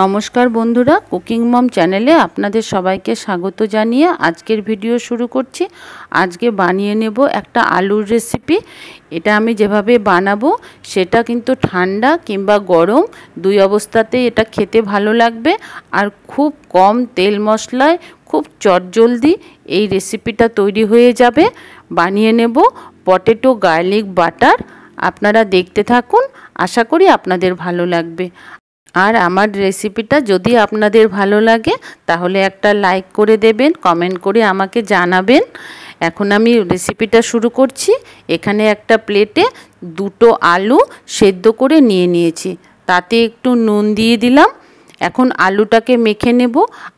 নমস্কার বন্ধুরা কুকিং মম চ্যানেলে আপনাদের সবাইকে স্বাগত জানিয়ে আজকের ভিডিও শুরু করছি আজকে বানিয়ে নেব একটা আলুর রেসিপি এটা আমি যেভাবে বানাবো সেটা কিন্তু ঠান্ডা কিংবা গরম দুই অবস্থাতেই এটা খেতে ভালো লাগবে আর খুব কম তেল মশলায় খুব চটজলদি এই রেসিপিটা তৈরি হয়ে যাবে বানিয়ে নেব পটেটো গার্লিক বাটার আপনারা দেখতে থাকুন আশা করি আপনাদের ভালো লাগবে আর আমার রেসিপিটা যদি আপনাদের ভালো লাগে তাহলে একটা লাইক করে দেবেন কমেন্ট করে আমাকে জানাবেন এখন আমি রেসিপিটা শুরু করছি এখানে একটা প্লেটে দুটো আলু সেদ্ধ করে নিয়ে নিয়েছি তাতে একটু নুন দিয়ে দিলাম এখন আলুটাকে মেখে নেব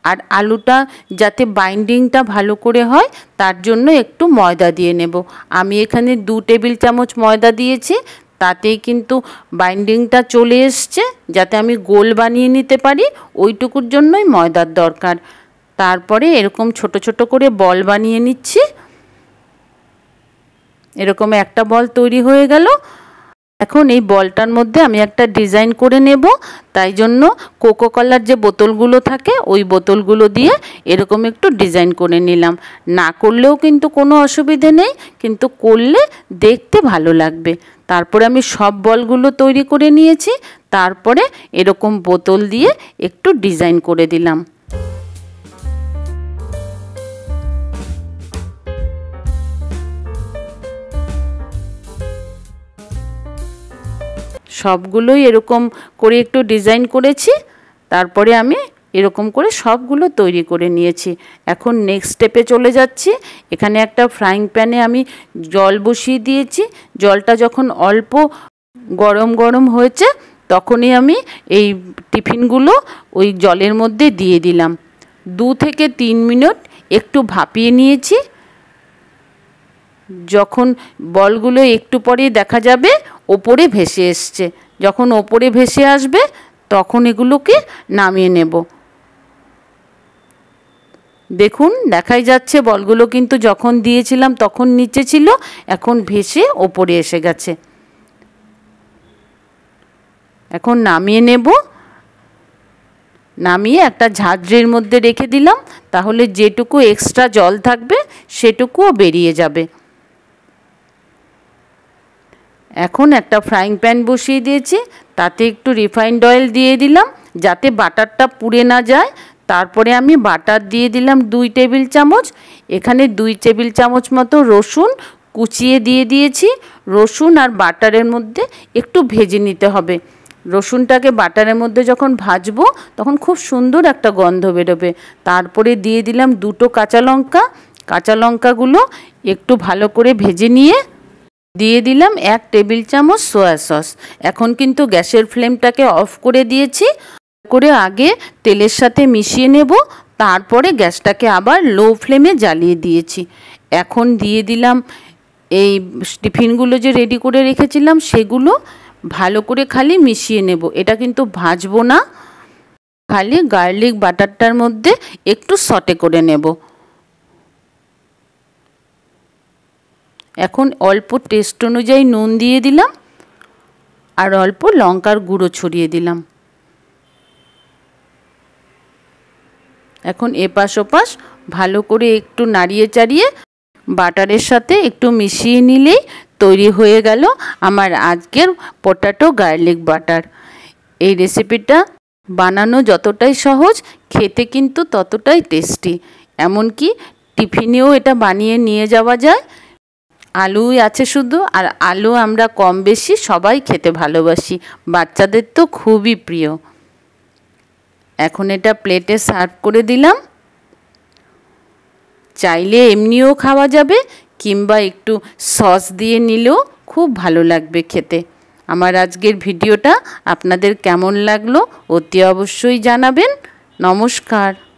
আর আলুটা যাতে বাইন্ডিংটা ভালো করে হয় তার জন্য একটু ময়দা দিয়ে নেব আমি এখানে দু টেবিল চামচ ময়দা দিয়েছি তাতেই কিন্তু বাইন্ডিংটা চলে এসছে যাতে আমি গোল বানিয়ে নিতে পারি ওইটুকুর জন্যই ময়দার দরকার তারপরে এরকম ছোট ছোট করে বল বানিয়ে নিচ্ছি এরকম একটা বল তৈরি হয়ে গেল এখন এই বলটার মধ্যে আমি একটা ডিজাইন করে নেব তাই জন্য কোকোকলার যে বোতলগুলো থাকে ওই বোতলগুলো দিয়ে এরকম একটু ডিজাইন করে নিলাম না করলেও কিন্তু কোনো অসুবিধে নেই কিন্তু করলে দেখতে ভালো লাগবে তারপরে আমি সব বলগুলো তৈরি করে নিয়েছি তারপরে এরকম বোতল দিয়ে একটু ডিজাইন করে দিলাম সবগুলোই এরকম করে একটু ডিজাইন করেছি তারপরে আমি এরকম করে সবগুলো তৈরি করে নিয়েছি এখন নেক্সট স্টেপে চলে যাচ্ছি এখানে একটা ফ্রাইং প্যানে আমি জল বসিয়ে দিয়েছি জলটা যখন অল্প গরম গরম হয়েছে তখনই আমি এই টিফিনগুলো ওই জলের মধ্যে দিয়ে দিলাম দু থেকে তিন মিনিট একটু ভাপিয়ে নিয়েছি যখন বলগুলো একটু পরে দেখা যাবে ওপরে ভেসে এসছে যখন ওপরে ভেসে আসবে তখন এগুলোকে নামিয়ে নেব দেখুন দেখাই যাচ্ছে বলগুলো কিন্তু যখন দিয়েছিলাম তখন নিচে ছিল এখন ভেসে ওপরে এসে গেছে এখন নামিয়ে নেব নামিয়ে একটা ঝাঁঝরির মধ্যে রেখে দিলাম তাহলে যেটুকু এক্সট্রা জল থাকবে সেটুকুও বেরিয়ে যাবে এখন একটা ফ্রাইং প্যান বসিয়ে দিয়েছি তাতে একটু রিফাইন্ড অয়েল দিয়ে দিলাম যাতে বাটারটা পুড়ে না যায় তারপরে আমি বাটার দিয়ে দিলাম দুই টেবিল চামচ এখানে দুই টেবিল চামচ মতো রসুন কুচিয়ে দিয়ে দিয়েছি রসুন আর বাটারের মধ্যে একটু ভেজে নিতে হবে রসুনটাকে বাটারের মধ্যে যখন ভাজবো তখন খুব সুন্দর একটা গন্ধ বেরোবে তারপরে দিয়ে দিলাম দুটো কাঁচা লঙ্কা কাঁচা লঙ্কাগুলো একটু ভালো করে ভেজে নিয়ে দিয়ে দিলাম এক টেবিল চামচ সোয়া সস এখন কিন্তু গ্যাসের ফ্লেমটাকে অফ করে দিয়েছি করে আগে তেলের সাথে মিশিয়ে নেব তারপরে গ্যাসটাকে আবার লো ফ্লেমে জ্বালিয়ে দিয়েছি এখন দিয়ে দিলাম এই টিফিনগুলো যে রেডি করে রেখেছিলাম সেগুলো ভালো করে খালি মিশিয়ে নেব এটা কিন্তু ভাজবো না খালি গার্লিক বাটারটার মধ্যে একটু সটে করে নেব এখন অল্প টেস্ট অনুযায়ী নুন দিয়ে দিলাম আর অল্প লঙ্কার গুঁড়ো ছড়িয়ে দিলাম এখন এপাশ ওপাশ ভালো করে একটু নাড়িয়ে চাড়িয়ে বাটারের সাথে একটু মিশিয়ে নিলেই তৈরি হয়ে গেল আমার আজকের পটাটো গার্লিক বাটার এই রেসিপিটা বানানো যতটাই সহজ খেতে কিন্তু ততটাই টেস্টি এমনকি টিফিনেও এটা বানিয়ে নিয়ে যাওয়া যায় আলুই আছে শুধু আর আলু আমরা কম বেশি সবাই খেতে ভালোবাসি বাচ্চাদের তো খুবই প্রিয় এখন এটা প্লেটে সার্ভ করে দিলাম চাইলে এমনিও খাওয়া যাবে কিংবা একটু সস দিয়ে নিলেও খুব ভালো লাগবে খেতে আমার আজকের ভিডিওটা আপনাদের কেমন লাগলো অতি অবশ্যই জানাবেন নমস্কার